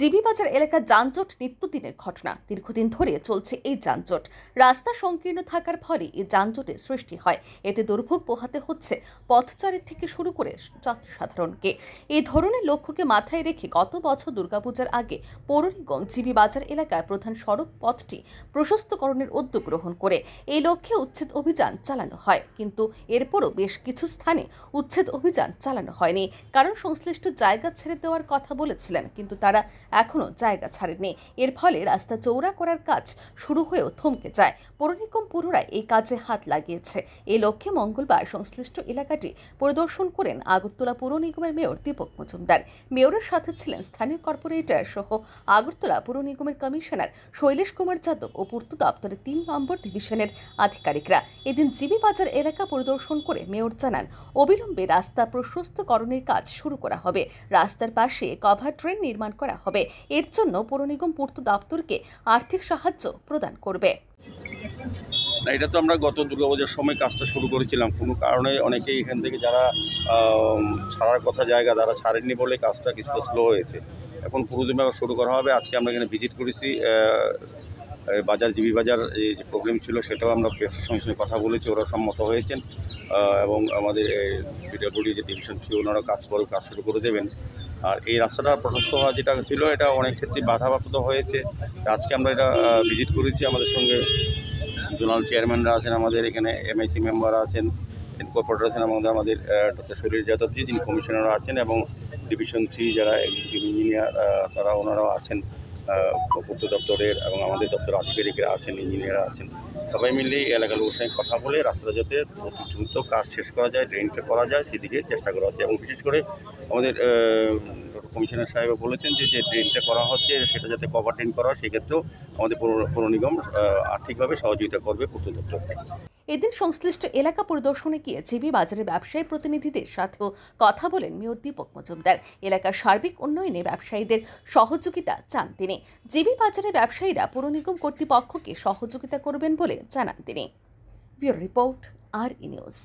GB বাজার এলাকার যানজট নিত্যদিনের ঘটনা দীর্ঘদিন ধরে চলছে এই যানজট রাস্তা সংকীর্ণ থাকার ফলে এই যানজটের সৃষ্টি হয় এতে দুর্ভোগ পোহাতে হচ্ছে পথচারীর থেকে শুরু করে যাত্রী সাধারণকে এই ধরনের লক্ষ্যকে মাথায় রেখে গত বছর দুর্গাপূজার আগে পৌর নিগম জিবি বাজার এলাকার প্রধান সড়ক পথটি প্রশস্তকরণের উদ্যোগ গ্রহণ করে এই লক্ষ্যে উচ্ছেদ অভিযান চালানো হয় কিন্তু এরপরও বেশ কিছু স্থানে উচ্ছেদ অভিযান চালানো হয়নি কারণ সংশ্লিষ্ট জায়গা ছেড়ে দেওয়ার কথা বলেছিলেন কিন্তু তারা এখনও জায়গা ছাড়েনি এর ফলে রাস্তা চৌড়া করার কাজ শুরু হয়েও থমকে যায় পৌর পুরুরা এই কাজে হাত লাগিয়েছে এই লক্ষ্যে মঙ্গলবার সংশ্লিষ্ট এলাকাটি পরিদর্শন করেন আগরতলা পৌর নিগমের মেয়র দীপক মজুমদার মেয়রের সাথে ছিলেন স্থানীয় কর্পোরেটর সহ আগরতলা পৌর নিগমের কমিশনার শৈলেশ কুমার যাদব ও পূর্ত দপ্তরের তিন নম্বর ডিভিশনের আধিকারিকরা এদিন জিবি বাজার এলাকা পরিদর্শন করে মেয়র জানান অবিলম্বে রাস্তা প্রশস্তকরণের কাজ শুরু করা হবে রাস্তার পাশে কভার ট্রেন নির্মাণ করা হবে হবে এর জন্য পৌর নিগম পূর্ত দপ্তরকে আর্থিক সাহায্য প্রদান করবে এটা তো আমরা গত দুর্গাপূজার সময় কাজটা শুরু করেছিলাম কোনো কারণে অনেকেই এখান থেকে যারা ছাড়ার কথা জায়গা তারা ছাড়েননি বলে কাজটা কিছুটা স্লো হয়েছে এখন মেলা শুরু করা হবে আজকে আমরা এখানে ভিজিট করেছি বাজার জিবি বাজার যে প্রবলেম ছিল সেটাও আমরা ব্যবসার সঙ্গে সঙ্গে কথা বলেছি ওরা সম্মত হয়েছেন এবং আমাদের পিডাব্লিউডি যে ডিভিশন ছিল ওনারা কাজ করে কাজ শুরু করে দেবেন আর এই রাস্তাটা প্রশস্ত হওয়া যেটা ছিল এটা অনেক ক্ষেত্রে বাধাপ্রাপ্ত হয়েছে আজকে আমরা এটা ভিজিট করেছি আমাদের সঙ্গে জোনাল চেয়ারম্যানরা আছেন আমাদের এখানে এমআইসি মেম্বাররা আছেন কর্পোরেটর আছেন আমাদের আমাদের ডক্টর শরীর যাদবজি যিনি কমিশনাররা আছেন এবং ডিভিশন থ্রি যারা ইঞ্জিনিয়ার তারা ওনারাও আছেন পূর্ত দপ্তরের এবং আমাদের দপ্তরের আধিকারিকরা আছেন ইঞ্জিনিয়াররা আছেন সবাই মিলে এই এলাকার লোকের সঙ্গে কথা বলে রাস্তাটা যাতে অতি দ্রুত কাজ শেষ করা যায় ড্রেনটা করা যায় সেদিকে চেষ্টা করা হচ্ছে এবং বিশেষ করে আমাদের কমিশনার সাহেব বলেছেন যে যে ড্রেনটা করা হচ্ছে সেটা যাতে কভার ড্রেন করা হয় সেক্ষেত্রেও আমাদের পৌর নিগম আর্থিকভাবে সহযোগিতা করবে পূর্ত দপ্তরকে এদিন সংশ্লিষ্ট এলাকা পরিদর্শনে গিয়ে জিবি বাজারের ব্যবসায়ী প্রতিনিধিদের সাথেও কথা বলেন মেয়র দীপক মজুমদার এলাকার সার্বিক উন্নয়নে ব্যবসায়ীদের সহযোগিতা চান তিনি জিবি বাজারের ব্যবসায়ীরা পুর নিগম কর্তৃপক্ষকে সহযোগিতা করবেন বলে জানান তিনি রিপোর্ট আর ই নিউজ